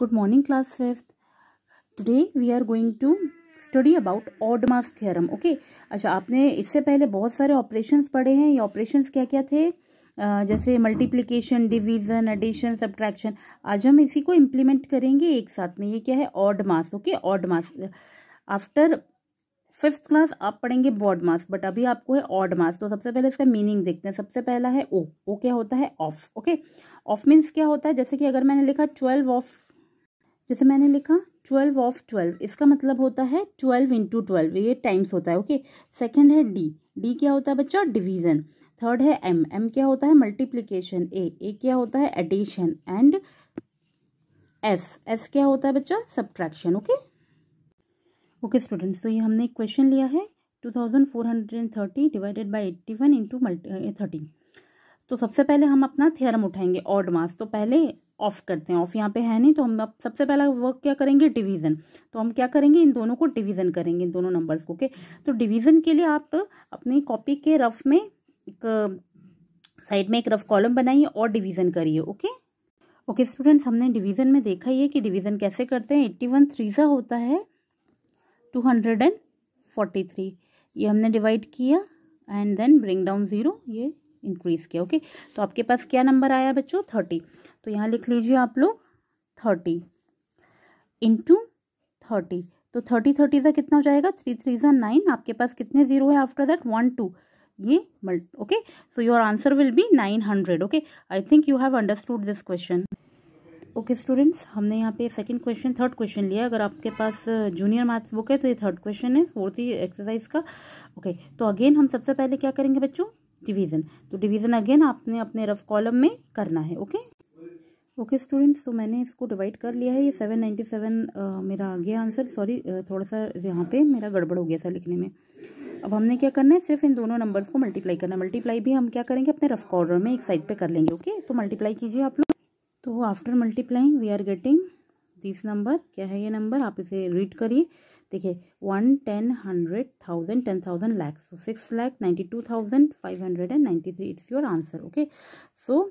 good morning class fifth today we are going to study about odd mass theorem okay अच्छा आपने इससे पहले बहुत सारे ऑपरेशंस पढ़े हैं ये ऑपरेशंस क्या क्या थे Uh, जैसे मल्टीप्लिकेशन डिवीजन एडिशन सब्ट्रैक्शन आज हम इसी को इम्प्लीमेंट करेंगे एक साथ में ये क्या है odd mass okay odd mass after fifth class आप पढ़ेंगे बॉड मास बट अभी आपको है ऑड मास तो सबसे पहले इसका मीनिंग देखते हैं सबसे पहला है ओ ओ क्या होता है ऑफ ओके ऑफ मीन्स क्या होता है जैसे कि अगर मैंने लिखा ट्वेल्व ऑफ जैसे मैंने लिखा ट्वेल्व ऑफ ट्वेल्व इसका मतलब होता है ट्वेल्व इंटू ट्वेल्व ये टाइम्स होता है ओके सेकेंड है डी डी क्या होता है बच्चा डिवीजन थर्ड है एम एम क्या होता है मल्टीप्लीकेशन ए ए क्या होता है एडिशन एंड एस एस क्या होता है बच्चा सब्ट्रैक्शन ओके ओके स्टूडेंट्स तो ये हमने एक क्वेश्चन लिया है two thousand four hundred and thirty divided by eighty one into multi thirty तो सबसे पहले हम अपना थ्योरम उठाएंगे ऑड मास तो पहले ऑफ करते हैं ऑफ यहाँ पे है नहीं तो हम अब सबसे पहला वर्क क्या करेंगे डिवीजन तो हम क्या करेंगे इन दोनों को डिवीजन करेंगे इन दोनों नंबर्स को ओके तो डिवीजन के लिए आप अपनी कॉपी के रफ में एक साइड में एक रफ कॉलम बनाइए और डिवीजन करिए ओके ओके स्टूडेंट्स हमने डिवीजन में देखा ही है कि डिवीजन कैसे करते हैं एट्टी वन थ्री सा होता है two hundred and forty three ये हमने डिवाइड किया and then bring down zero ये इंक्रीज़ किया ओके तो आपके पास क्या नंबर आया बच्चों थर्टी तो यहाँ लिख लीजिए आप लोग थर्टी इंटू थर्टी तो थर्टी थर्टी सा कितना हो जाएगा थ्री थ्री सा नाइन आपके पास कितने ज़ीरो है आफ्टर दैट वन टू ये मल्ट okay so your answer will be nine hundred okay I think you have understood this question okay students हमने यहाँ पे सेकंड क्वेश्चन थर्ड क्वेश्चन लिया अगर आपके पास जूनियर मैथ्स बुक है तो ये थर्ड क्वेश्चन है फोर्थ ही एक्सरसाइज का ओके okay, तो अगेन हम सबसे पहले क्या करेंगे बच्चों डिवीज़न तो डिवीज़न अगेन आपने अपने रफ कॉलम में करना है ओके ओके स्टूडेंट्स तो मैंने इसको डिवाइड कर लिया है ये सेवन नाइन्टी सेवन मेरा आ गया आंसर सॉरी थोड़ा सा यहाँ पे मेरा गड़बड़ हो गया था लिखने में अब हमने क्या करना है सिर्फ इन दोनों नंबर्स को मल्टीप्लाई करना है मल्टीप्लाई भी हम क्या करेंगे अपने रफ कॉर्डर में एक साइड पे कर लेंगे ओके तो मल्टीप्लाई कीजिए आप लोग तो after multiplying we are getting तीस नंबर क्या है ये नंबर आप इसे रीड करिए देखिए one ten hundred thousand ten thousand lakhs so six lakh ninety two thousand five hundred and ninety three it's your answer okay so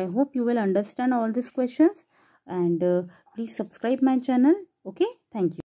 I hope you will understand all this question and please subscribe my channel okay thank you